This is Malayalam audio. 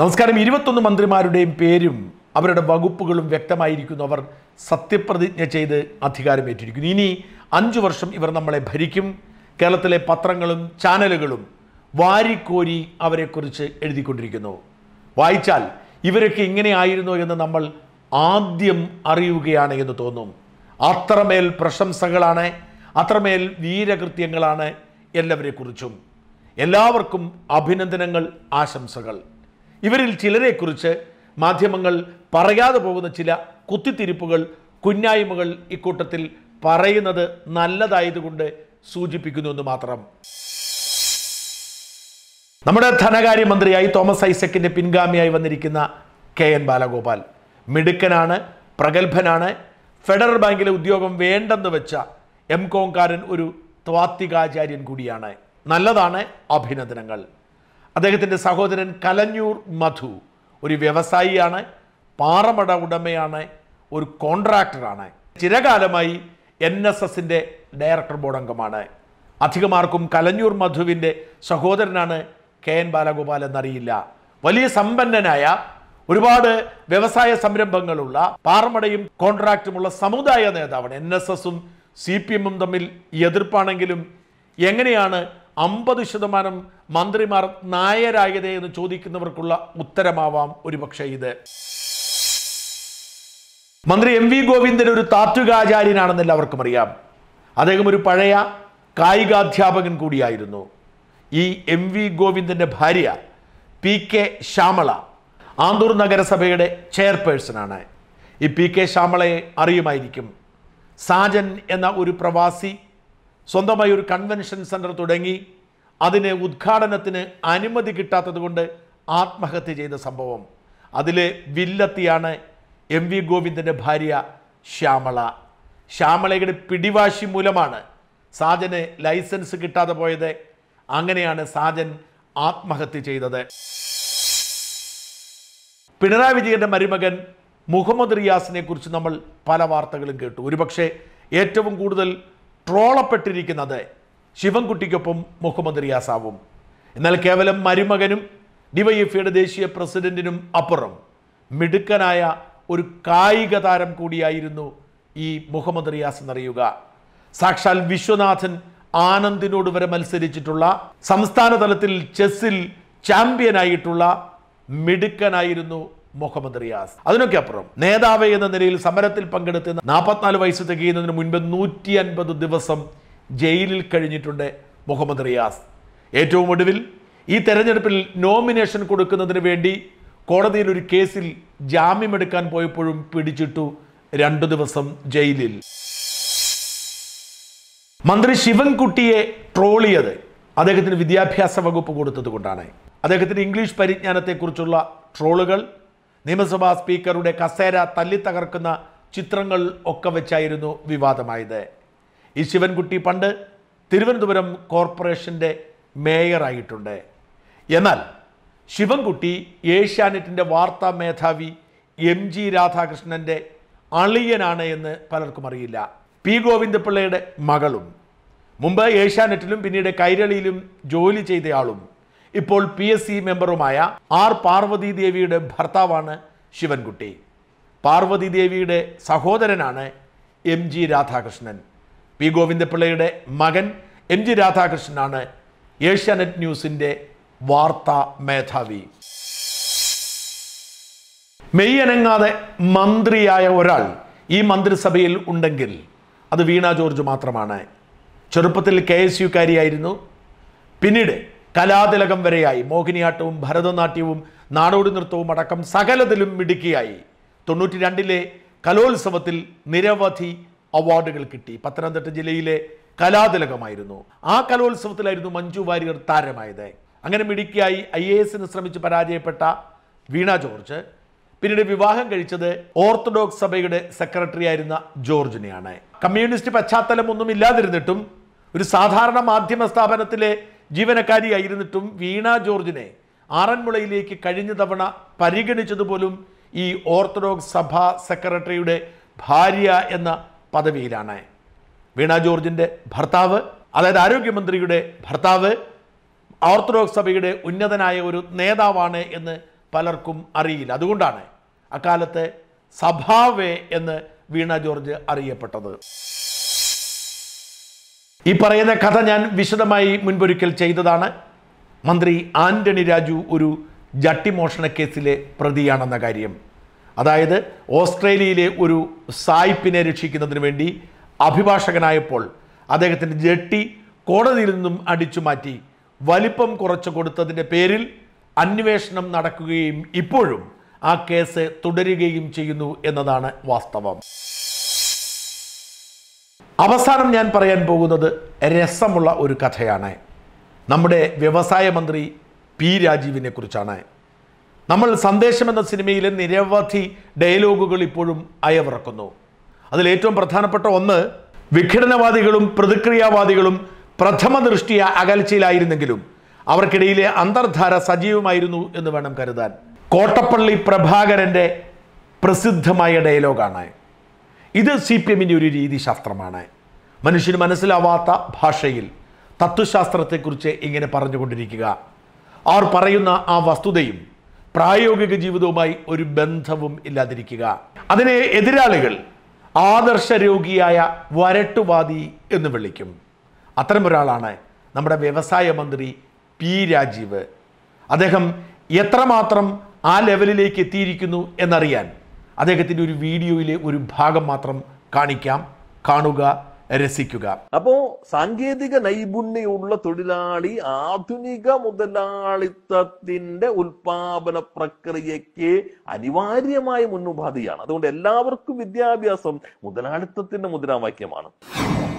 നമസ്കാരം ഇരുപത്തൊന്ന് മന്ത്രിമാരുടെയും പേരും അവരുടെ വകുപ്പുകളും വ്യക്തമായിരിക്കുന്നു അവർ സത്യപ്രതിജ്ഞ ചെയ്ത് അധികാരമേറ്റിരിക്കുന്നു ഇനി അഞ്ചു വർഷം ഇവർ നമ്മളെ ഭരിക്കും കേരളത്തിലെ പത്രങ്ങളും ചാനലുകളും വാരിക്കോരി അവരെക്കുറിച്ച് എഴുതിക്കൊണ്ടിരിക്കുന്നു വായിച്ചാൽ ഇവരൊക്കെ ഇങ്ങനെയായിരുന്നു എന്ന് നമ്മൾ ആദ്യം അറിയുകയാണ് എന്ന് തോന്നും അത്രമേൽ പ്രശംസകളാണ് അത്രമേൽ വീരകൃത്യങ്ങളാണ് എല്ലാവരെക്കുറിച്ചും എല്ലാവർക്കും അഭിനന്ദനങ്ങൾ ആശംസകൾ ഇവരിൽ ചിലരെക്കുറിച്ച് മാധ്യമങ്ങൾ പറയാതെ പോകുന്ന ചില കുത്തിത്തിരിപ്പുകൾ കുഞ്ഞായ്മകൾ ഇക്കൂട്ടത്തിൽ പറയുന്നത് നല്ലതായതുകൊണ്ട് സൂചിപ്പിക്കുന്നു എന്ന് മാത്രം നമ്മുടെ ധനകാര്യമന്ത്രിയായി തോമസ് ഐസക്കിൻ്റെ പിൻഗാമിയായി വന്നിരിക്കുന്ന കെ എൻ ബാലഗോപാൽ മിടുക്കനാണ് പ്രഗത്ഭനാണ് ഫെഡറൽ ബാങ്കിലെ ഉദ്യോഗം വേണ്ടെന്ന് വെച്ച എം കോങ്കാരൻ ഒരു ത്വാത്വികാചാര്യൻ കൂടിയാണ് നല്ലതാണ് അഭിനന്ദനങ്ങൾ അദ്ദേഹത്തിൻ്റെ സഹോദരൻ കലഞ്ഞൂർ മധു ഒരു വ്യവസായിയാണ് പാറമട ഉടമയാണ് ഒരു കോൺട്രാക്ടറാണ് ചിരകാലമായി എൻ എസ് എസിൻ്റെ ഡയറക്ടർ ബോർഡ് അംഗമാണ് അധികമാർക്കും കലഞ്ഞൂർ മധുവിൻ്റെ സഹോദരനാണ് കെ എൻ ബാലഗോപാൽ എന്നറിയില്ല വലിയ സമ്പന്നനായ ഒരുപാട് വ്യവസായ സംരംഭങ്ങളുള്ള പാറമടയും കോൺട്രാക്റ്റുമുള്ള സമുദായ നേതാവാണ് എൻ എസ് എസും സി പി എമ്മും തമ്മിൽ എതിർപ്പാണെങ്കിലും എങ്ങനെയാണ് അമ്പത് ശതമാനം മന്ത്രിമാർ നായരായതേ എന്ന് ചോദിക്കുന്നവർക്കുള്ള ഉത്തരമാവാം ഒരുപക്ഷെ ഇത് മന്ത്രി എം വി ഗോവിന്ദൻ ഒരു താത്വികാചാര്യനാണെന്ന് എല്ലാവർക്കും അറിയാം അദ്ദേഹം ഒരു പഴയ കായികാധ്യാപകൻ കൂടിയായിരുന്നു ഈ എം വി ഗോവിന്ദൻ്റെ ഭാര്യ പി കെ ശ്യാമള ആന്തൂർ നഗരസഭയുടെ ചെയർപേഴ്സണാണ് ഈ പി കെ ശ്യാമളയെ അറിയുമായിരിക്കും സാജൻ എന്ന ഒരു പ്രവാസി സ്വന്തമായി ഒരു കൺവെൻഷൻ സെൻറ്റർ തുടങ്ങി അതിന് ഉദ്ഘാടനത്തിന് അനുമതി കിട്ടാത്തതുകൊണ്ട് ആത്മഹത്യ ചെയ്ത സംഭവം അതിലെ വില്ലത്തിയാണ് എം വി ഗോവിന്ദൻ്റെ ഭാര്യ ശ്യാമള ശ്യാമളയുടെ പിടിവാശി മൂലമാണ് സാജന് ലൈസൻസ് കിട്ടാതെ പോയത് അങ്ങനെയാണ് സാജൻ ആത്മഹത്യ ചെയ്തത് പിണറായി വിജയൻ്റെ മരുമകൻ മുഹമ്മദ് റിയാസിനെ കുറിച്ച് നമ്മൾ പല വാർത്തകളും കേട്ടു ഒരുപക്ഷെ ഏറ്റവും കൂടുതൽ ട്രോളപ്പെട്ടിരിക്കുന്നത് ശിവൻകുട്ടിക്കൊപ്പം മുഖ്യമന്ത്രി ആസാവും എന്നാൽ കേവലം മരുമകനും ഡിവൈഎഫ്ഐയുടെ ദേശീയ പ്രസിഡന്റിനും അപ്പുറം മിടുക്കനായ ഒരു കായിക താരം കൂടിയായിരുന്നു ഈ മുഹമ്മദ് റിയാസ് എന്നറിയുക സാക്ഷാൽ വിശ്വനാഥൻ ആനന്ദിനോട് വരെ മത്സരിച്ചിട്ടുള്ള സംസ്ഥാന തലത്തിൽ ചെസ്സിൽ ചാമ്പ്യനായിട്ടുള്ള മിടുക്കനായിരുന്നു മുഹമ്മദ് റിയാസ് അതിനൊക്കെ അപ്പുറം നേതാവ് എന്ന നിലയിൽ സമരത്തിൽ പങ്കെടുത്ത് നാൽപ്പത്തിനാല് വയസ്സ് തികയുന്നതിന് മുൻപ് നൂറ്റി അൻപത് ദിവസം ജയിലിൽ കഴിഞ്ഞിട്ടുണ്ട് മുഹമ്മദ് റിയാസ് ഏറ്റവും ഒടുവിൽ ഈ തെരഞ്ഞെടുപ്പിൽ നോമിനേഷൻ കൊടുക്കുന്നതിന് വേണ്ടി കോടതിയിൽ ഒരു കേസിൽ ജാമ്യമെടുക്കാൻ പോയപ്പോഴും പിടിച്ചിട്ടു രണ്ടു ദിവസം ജയിലിൽ മന്ത്രി ശിവൻകുട്ടിയെ ട്രോളിയത് അദ്ദേഹത്തിന് വിദ്യാഭ്യാസ വകുപ്പ് കൊടുത്തത് കൊണ്ടാണ് അദ്ദേഹത്തിന് ഇംഗ്ലീഷ് പരിജ്ഞാനത്തെക്കുറിച്ചുള്ള ട്രോളുകൾ നിയമസഭാ സ്പീക്കറുടെ കസേര തല്ലിത്തകർക്കുന്ന ചിത്രങ്ങൾ ഒക്കെ വെച്ചായിരുന്നു വിവാദമായത് ഈ ശിവൻകുട്ടി പണ്ട് തിരുവനന്തപുരം കോർപ്പറേഷൻ്റെ മേയറായിട്ടുണ്ട് എന്നാൽ ശിവൻകുട്ടി ഏഷ്യാനെറ്റിൻ്റെ വാർത്താ മേധാവി എം ജി രാധാകൃഷ്ണൻ്റെ അളിയനാണ് എന്ന് പലർക്കും അറിയില്ല പി ഗോവിന്ദപിള്ളയുടെ മകളും മുമ്പ് ഏഷ്യാനെറ്റിലും പിന്നീട് കൈരളിയിലും ജോലി ചെയ്തയാളും ഇപ്പോൾ പി എസ് സി മെമ്പറുമായ ആർ പാർവതി ദേവിയുടെ ഭർത്താവാണ് ശിവൻകുട്ടി പാർവതി ദേവിയുടെ സഹോദരനാണ് എം ജി രാധാകൃഷ്ണൻ പി ഗോവിന്ദപിള്ളയുടെ മകൻ എം ജി രാധാകൃഷ്ണനാണ് ഏഷ്യാനെറ്റ് ന്യൂസിൻ്റെ വാർത്താ മേധാവി മെയ്യനങ്ങാതെ മന്ത്രിയായ ഒരാൾ ഈ മന്ത്രിസഭയിൽ ഉണ്ടെങ്കിൽ അത് വീണ ജോർജ് മാത്രമാണ് ചെറുപ്പത്തിൽ കെ എസ് കാരിയായിരുന്നു പിന്നീട് കലാതിലകം വരെയായി മോഹിനിയാട്ടവും ഭരതനാട്യവും നാടോടി നൃത്തവും അടക്കം സകലത്തിലും മിടുക്കിയായി തൊണ്ണൂറ്റി രണ്ടിലെ കലോത്സവത്തിൽ നിരവധി അവാർഡുകൾ കിട്ടി പത്തനംതിട്ട ജില്ലയിലെ കലാതിലകമായിരുന്നു ആ കലോത്സവത്തിലായിരുന്നു മഞ്ജു വാര്യർ താരമായത് അങ്ങനെ മിടുക്കിയായി ഐ എ എസിന് ശ്രമിച്ച് പരാജയപ്പെട്ട വീണ ജോർജ് പിന്നീട് വിവാഹം കഴിച്ചത് ഓർത്തഡോക്സ് സഭയുടെ സെക്രട്ടറി ആയിരുന്ന ജോർജിനെയാണ് കമ്മ്യൂണിസ്റ്റ് പശ്ചാത്തലം ഒന്നും ഇല്ലാതിരുന്നിട്ടും ഒരു സാധാരണ മാധ്യമ സ്ഥാപനത്തിലെ ജീവനക്കാരിയായിരുന്നിട്ടും വീണ ജോർജിനെ ആറന്മുളയിലേക്ക് കഴിഞ്ഞ തവണ പരിഗണിച്ചതുപോലും ഈ ഓർത്തഡോക്സ് സഭാ സെക്രട്ടറിയുടെ ഭാര്യ എന്ന പദവിയിലാണ് വീണ ജോർജിൻ്റെ ഭർത്താവ് അതായത് ആരോഗ്യമന്ത്രിയുടെ ഭർത്താവ് ഓർത്തഡോക്സ് സഭയുടെ ഉന്നതനായ ഒരു നേതാവാണ് എന്ന് പലർക്കും അറിയില്ല അതുകൊണ്ടാണ് അക്കാലത്തെ സഭാവേ എന്ന് വീണ ജോർജ് അറിയപ്പെട്ടത് ഈ പറയുന്ന കഥ ഞാൻ വിശദമായി മുൻപൊരിക്കൽ ചെയ്തതാണ് മന്ത്രി ആന്റണി രാജു ഒരു ജട്ടിമോഷണ കേസിലെ പ്രതിയാണെന്ന കാര്യം അതായത് ഓസ്ട്രേലിയയിലെ ഒരു സായിപ്പിനെ രക്ഷിക്കുന്നതിന് വേണ്ടി അഭിഭാഷകനായപ്പോൾ അദ്ദേഹത്തിൻ്റെ ജട്ടി കോടതിയിൽ നിന്നും അടിച്ചു മാറ്റി വലിപ്പം കുറച്ചു കൊടുത്തതിൻ്റെ പേരിൽ അന്വേഷണം നടക്കുകയും ഇപ്പോഴും ആ കേസ് തുടരുകയും ചെയ്യുന്നു എന്നതാണ് വാസ്തവം അവസാനം ഞാൻ പറയാൻ പോകുന്നത് രസമുള്ള ഒരു കഥയാണ് നമ്മുടെ വ്യവസായ മന്ത്രി പി രാജീവിനെ കുറിച്ചാണ് നമ്മൾ സന്ദേശം എന്ന സിനിമയിലെ നിരവധി ഡയലോഗുകൾ ഇപ്പോഴും അയവിറക്കുന്നു അതിലേറ്റവും പ്രധാനപ്പെട്ട ഒന്ന് വിഘടനവാദികളും പ്രതിക്രിയാവാദികളും പ്രഥമ ദൃഷ്ടിയ അകൽച്ചയിലായിരുന്നെങ്കിലും അവർക്കിടയിലെ അന്തർധാര സജീവമായിരുന്നു എന്ന് വേണം കരുതാൻ കോട്ടപ്പള്ളി പ്രഭാകരൻ്റെ പ്രസിദ്ധമായ ഡയലോഗാണ് ഇത് സി പി എമ്മിൻ്റെ ഒരു രീതിശാസ്ത്രമാണ് മനുഷ്യന് മനസ്സിലാവാത്ത ഭാഷയിൽ തത്വശാസ്ത്രത്തെക്കുറിച്ച് ഇങ്ങനെ പറഞ്ഞുകൊണ്ടിരിക്കുക അവർ പറയുന്ന ആ വസ്തുതയും പ്രായോഗിക ജീവിതവുമായി ഒരു ബന്ധവും ഇല്ലാതിരിക്കുക അതിനെ എതിരാളികൾ രോഗിയായ വരട്ടുവാദി എന്ന് വിളിക്കും അത്തരമൊരാളാണ് നമ്മുടെ വ്യവസായ മന്ത്രി പി രാജീവ് അദ്ദേഹം എത്രമാത്രം ആ ലെവലിലേക്ക് എത്തിയിരിക്കുന്നു എന്നറിയാൻ അദ്ദേഹത്തിൻ്റെ ഒരു വീഡിയോയിലെ ഒരു ഭാഗം മാത്രം കാണിക്കാം കാണുക രസിക്കുക അപ്പോ സാങ്കേതിക നൈപുണ്യമുള്ള തൊഴിലാളി ആധുനിക മുതലാളിത്തത്തിന്റെ ഉൽപാദന പ്രക്രിയക്ക് അനിവാര്യമായ മുന്നുപാധിയാണ് അതുകൊണ്ട് എല്ലാവർക്കും വിദ്യാഭ്യാസം മുതലാളിത്തത്തിന്റെ മുദ്രാവാക്യമാണ്